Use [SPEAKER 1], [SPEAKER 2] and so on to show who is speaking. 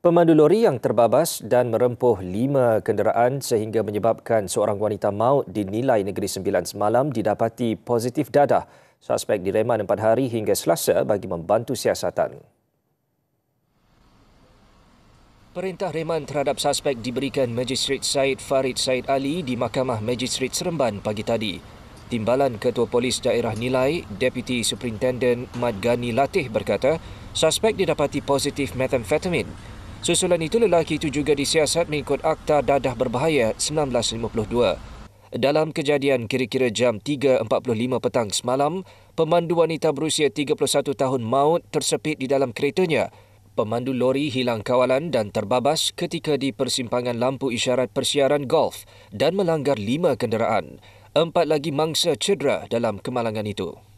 [SPEAKER 1] Pemandu lori yang terbabas dan merempuh lima kenderaan sehingga menyebabkan seorang wanita maut dinilai Negeri Sembilan semalam didapati positif dadah. Suspek direman empat hari hingga selasa bagi membantu siasatan. Perintah reman terhadap suspek diberikan Magistrate Said Farid Said Ali di Mahkamah Magistrate Seremban pagi tadi. Timbalan Ketua Polis Daerah Nilai, Deputy Superintendent Madgani Latih berkata, suspek didapati positif methamphetamine Susulan itu lelaki itu juga disiasat mengikut Akta Dadah Berbahaya 1952. Dalam kejadian kira-kira jam 3.45 petang semalam, pemandu wanita berusia 31 tahun maut tersepit di dalam keretanya. Pemandu lori hilang kawalan dan terbabas ketika di persimpangan lampu isyarat persiaran golf dan melanggar lima kenderaan. Empat lagi mangsa cedera dalam kemalangan itu.